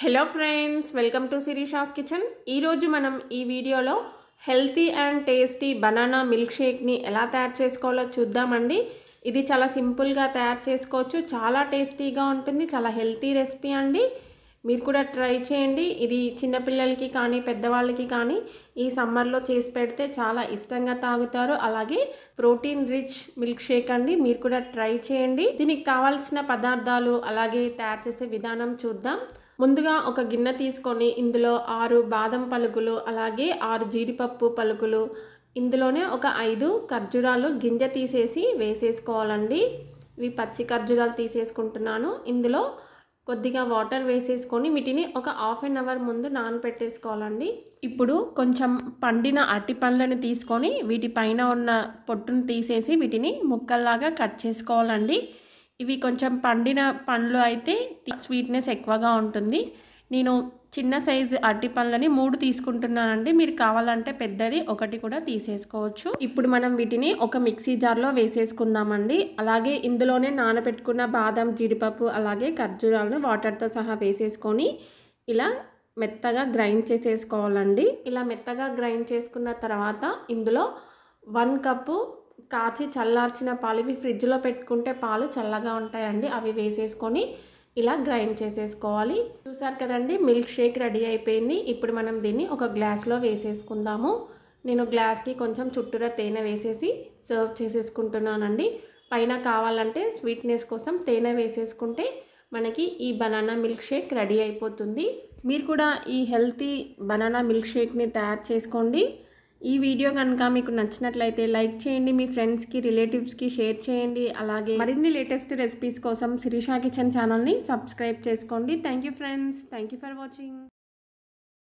hello friends welcome to Shirisha's kitchen ఈరోజు మనం ఈ వీడియోలో healthy and tasty banana milk షేక్ని ఎలా తయారు చేసుకోవాలో చూద్దామండి ఇది చాలా సింపుల్గా తయారు చేసుకోవచ్చు చాలా టేస్టీగా ఉంటుంది చాలా హెల్తీ రెసిపీ అండి మీరు కూడా ట్రై చేయండి ఇది చిన్నపిల్లలకి కానీ పెద్దవాళ్ళకి కానీ ఈ సమ్మర్లో చేసి పెడితే చాలా ఇష్టంగా తాగుతారు అలాగే ప్రోటీన్ రిచ్ మిల్క్ షేక్ అండి మీరు కూడా ట్రై చేయండి దీనికి కావాల్సిన పదార్థాలు అలాగే తయారు చేసే విధానం చూద్దాం ముందుగా ఒక గిన్నె తీసుకొని ఇందులో ఆరు బాదం పలుకులు అలాగే ఆరు జీడిపప్పు పలుకులు ఇందులోనే ఒక ఐదు ఖర్జూరాలు గింజ తీసేసి వేసేసుకోవాలండి ఇవి పచ్చి ఖర్జూరాలు తీసేసుకుంటున్నాను ఇందులో కొద్దిగా వాటర్ వేసేసుకొని వీటిని ఒక హాఫ్ అన్ అవర్ ముందు నానపెట్టేసుకోవాలండి ఇప్పుడు కొంచెం పండిన అట్టి పండ్లను తీసుకొని వీటిపైన ఉన్న పొట్టును తీసేసి వీటిని ముక్కల్లాగా కట్ చేసుకోవాలండి ఇవి కొంచెం పండిన పండ్లు అయితే స్వీట్నెస్ ఎక్కువగా ఉంటుంది నేను చిన్న సైజు అరటి పండ్లని మూడు తీసుకుంటున్నానండి మీరు కావాలంటే పెద్దది ఒకటి కూడా తీసేసుకోవచ్చు ఇప్పుడు మనం వీటిని ఒక మిక్సీ జార్లో వేసేసుకుందామండి అలాగే ఇందులోనే నానబెట్టుకున్న బాదం జీడిపప్పు అలాగే ఖర్జూరాలను వాటర్తో సహా వేసేసుకొని ఇలా మెత్తగా గ్రైండ్ చేసేసుకోవాలండి ఇలా మెత్తగా గ్రైండ్ చేసుకున్న తర్వాత ఇందులో వన్ కప్పు కాచి చల్లార్చిన పాలు ఇవి ఫ్రిడ్జ్లో పెట్టుకుంటే పాలు చల్లగా ఉంటాయండి అవి వేసేసుకొని ఇలా గ్రైండ్ చేసేసుకోవాలి చూసారు కదండి మిల్క్ షేక్ రెడీ అయిపోయింది ఇప్పుడు మనం దీన్ని ఒక గ్లాస్లో వేసేసుకుందాము నేను గ్లాస్కి కొంచెం చుట్టూరా తేనె వేసేసి సర్వ్ చేసేసుకుంటున్నానండి పైన కావాలంటే స్వీట్నెస్ కోసం తేనె వేసేసుకుంటే మనకి ఈ బనానా మిల్క్ షేక్ రెడీ అయిపోతుంది మీరు కూడా ఈ హెల్తీ బనానా మిల్క్ షేక్ని తయారు చేసుకోండి ఈ వీడియో కనుక మీకు నచ్చినట్లయితే లైక్ చేయండి మీ ఫ్రెండ్స్కి రిలేటివ్స్కి షేర్ చేయండి అలాగే మరిన్ని లేటెస్ట్ రెసిపీస్ కోసం శిరీషా కిచెన్ ఛానల్ని సబ్స్క్రైబ్ చేసుకోండి thank friends thank for watching